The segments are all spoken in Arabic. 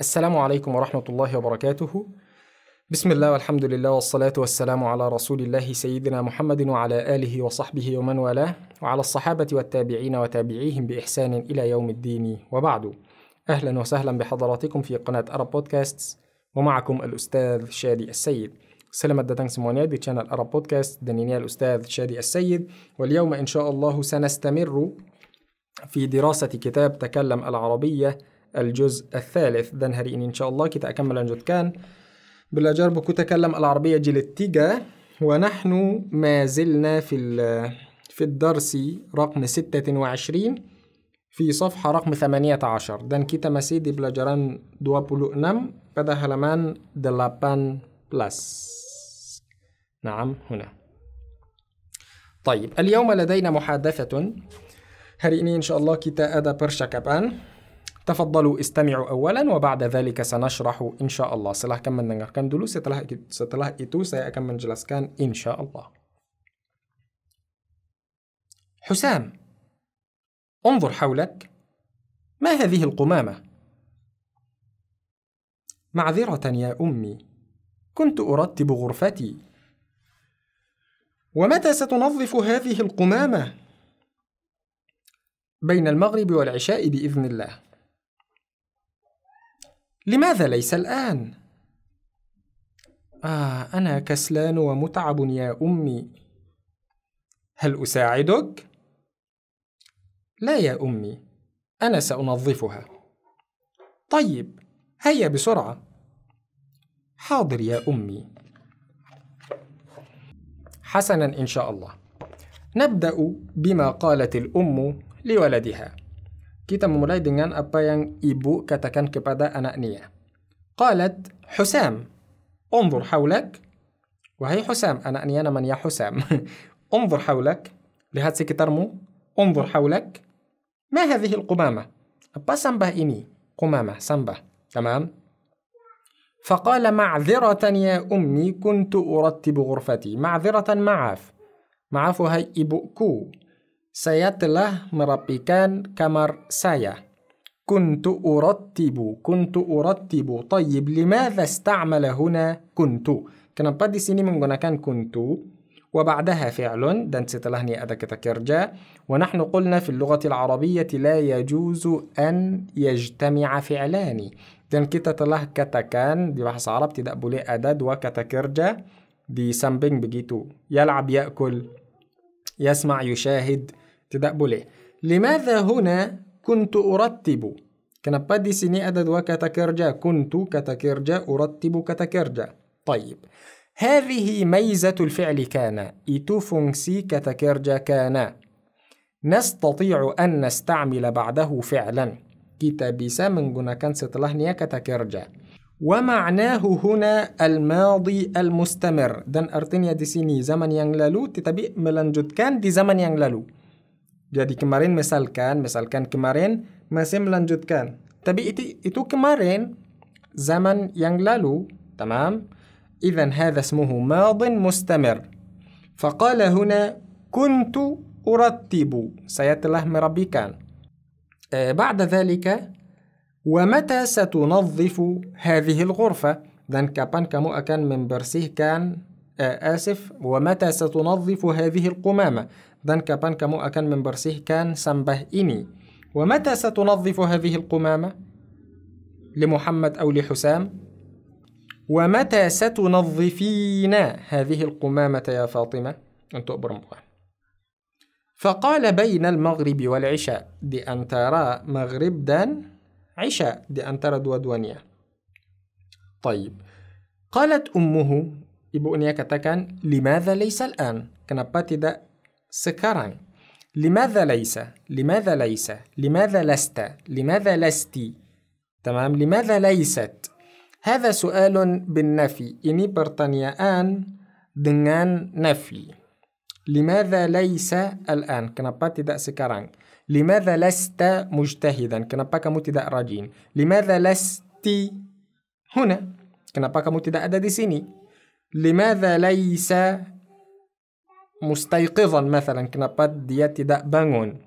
السلام عليكم ورحمة الله وبركاته بسم الله والحمد لله والصلاة والسلام على رسول الله سيدنا محمد وعلى آله وصحبه ومن والاه وعلى الصحابة والتابعين وتابعيهم بإحسان إلى يوم الدين وبعد أهلا وسهلا بحضراتكم في قناة أرب بودكاست ومعكم الأستاذ شادي السيد سلام داتان سمونيا دي تشانل أرب بودكاست دنيني الأستاذ شادي السيد واليوم إن شاء الله سنستمر في دراسة كتاب تكلم العربية الجزء الثالث دان هري ان شاء الله كي اكمل الجزء كان بالاجر بكو تكلم العربية جيل التيجا ونحن ما زلنا في في الدرس رقم 26 في صفحة رقم 18 دان كي بلا بلاجران دوا بلو نم بدا هلمان دلابان بلاس نعم هنا طيب اليوم لدينا محادثة هريني إن شاء الله كتا أدا برشا كبان تفضلوا استمعوا أولا وبعد ذلك سنشرح إن شاء الله setelah akan mendengarkan dulu setelah setelah itu saya akan menjelaskan إن شاء الله حسام انظر حولك ما هذه القمامة؟ معذرة يا أمي كنت أرتب غرفتي ومتى ستنظف هذه القمامة؟ بين المغرب والعشاء بإذن الله لماذا ليس الآن؟ آه أنا كسلان ومتعب يا أمي هل أساعدك؟ لا يا أمي أنا سأنظفها طيب هيا بسرعة حاضر يا أمي حسنا إن شاء الله نبدأ بما قالت الأم لولدها Kita memulai dengan apa yang ibu katakan kepada anaknya. Qalat Husam, انظر حولك. Wahai Husam, anaknya namanya Husam. انظر حولك. Lihat sekitarmu. انظر حولك. ما هذه القمامة؟ Apa sambah ini? Qumamah, sambah. Tamam? فقال معذرة يا أمي كنت أرتب غرفتي. معذرة معاف. معاف هاي إبوكو. Saya telah merapikan kamar saya. كنت أرتب كنت أرتب طيب لماذا استعمل هنا كنت kenapa di sini menggunakan كنت وبعدها فعل dan setelahnya ada kata kerja ونحن قلنا في اللغة العربية لا يجوز أن يجتمع فعلان dan kita telah katakan di bahasa Arab tidak boleh ada dua kata kerja di samping begitu يلعب يأكل يسمع يشاهد تبدأ تدقبله لماذا هنا كنت أرتب كنبدي سيني أدد وكتكرجة كنت كتكرجة أرتب كتكرجة طيب هذه ميزة الفعل كان إتو فونسي كتكرجة كان نستطيع أن نستعمل بعده فعلا كتابي سامنجونا كان ستلهنيا كتكرجة ومعناه هنا الماضي المستمر دن أرتنيا دي سيني زمن ينللو تتبي ملنجد كان دي زمن ينللو Jadi kemarin misalkan, misalkan kemarin masih melanjutkan. Tapi itu, itu kemarin zaman yang lalu, تمام؟ إذا هذا اسمه ماض مستمر. فقال هنا كنت أرتب. Saya telah merapikan. بعد ذلك ومتى ستنظف هذه الغرفة؟ Dan kapan kamu akan membersihkan آسف ومتى ستنظف هذه القمامة؟ dan kapan من برسيه كان sambah ini ومتى ستنظف هذه القمامة لمحمد أو لحسام ومتى ستنظفين هذه القمامة يا فاطمة أنتو برمبوان فقال بين المغرب والعشاء دي أن ترى مغرب دان عشاء دي أن ترى دو دوانيا طيب قالت أمه ibu nia katakan, limadha ليس الآن? Kenapa tidak سكران لماذا ليس لماذا ليس لماذا لست لماذا لست تمام لماذا ليست هذا سؤال بالنفي ini آن دنان نفي لماذا ليس الآن kenapa tidak سكران لماذا لست مجتهدا kenapa kamu tidak راجين لماذا لست هنا kenapa kamu tidak أدا لماذا ليس مستيقظا مثلا كنابات دياتي دا بانون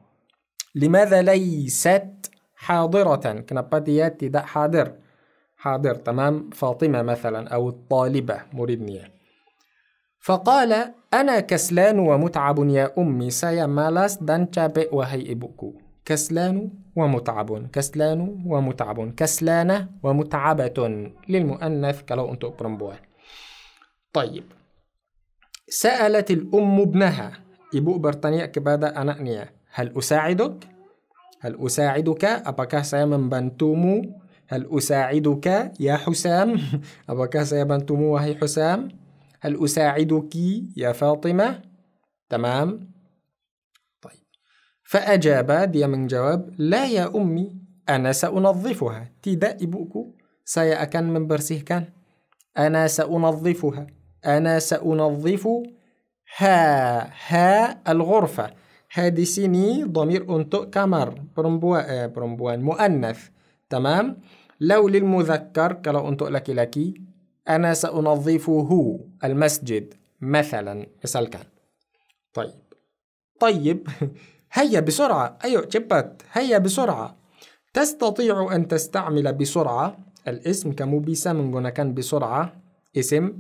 لماذا ليست حاضرة كنابات دياتي دا حاضر حاضر تمام فاطمة مثلا أو الطالبة مريدنية فقال أنا كسلان ومتعب يا أمي سيا مالاس دان capek wahai كسلان ومتعب كسلان ومتعب كسلانة ومتعبة للمؤنث كلو أنتو برمبوان طيب سألت الأم ابنها ibu bertanya kepada anaknya هل أساعدك؟ hal usa'iduka apakah من بنتومو؟ هل أساعدك يا حسام؟ أبكى سيبنتم وهي حسام؟ هل أساعدك يا فاطمة؟ تمام؟ طيب فأجاب دي من جواب لا يا أمي أنا سأنظفها تدا إبوكو سيأكن من برسيه كان أنا سأنظفها أنا سأنظف ها ها الغرفة سيني ضمير أنتو كمر برمبوا آه، برمبوان مؤنث تمام لو للمذكر كلو أنتو لك لكي أنا سأنظفه المسجد مثلا مثال كان طيب طيب هيا بسرعة أيوة جبت هيا بسرعة تستطيع أن تستعمل بسرعة الاسم كمو من كان بسرعة اسم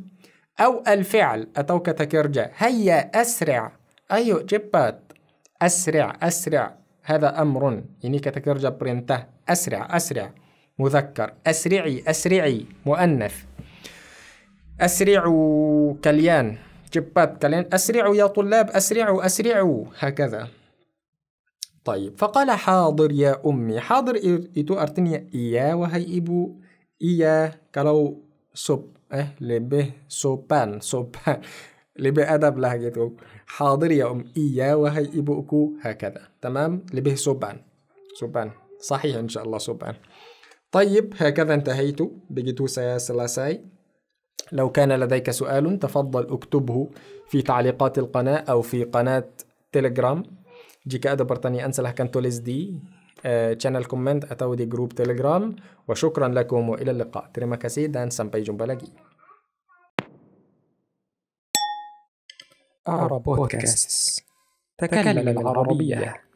أو الفعل أتوك تكرجة هيا أسرع أيو جبات أسرع أسرع هذا أمر يعني كتكرجة برنته أسرع أسرع مذكر أسرعي أسرعي مؤنث أسرعوا كليان جبات كليان أسرعوا يا طلاب أسرعوا أسرعوا هكذا طيب فقال حاضر يا أمي حاضر إتو أرتني إيا وهي إبو إيا كلو سوب اه لبه سوبان سوبان لبه أدب لهجتكم حاضر يا أم إيا وهي إبوكو هكذا تمام لبه سوبان سوبان صحيح إن شاء الله سوبان طيب هكذا انتهيت بجيتو سلاساي لو كان لديك سؤال تفضل اكتبه في تعليقات القناة أو في قناة تيليجرام جيك ادبرتني أنسى لها كان توليز دي تشانل كومنت اتاو دي جروب تيليجرام وشكرا لكم والى اللقاء تريما كاسي دان سامباي جمبالاجي عرب بودكاست تكلم العربيه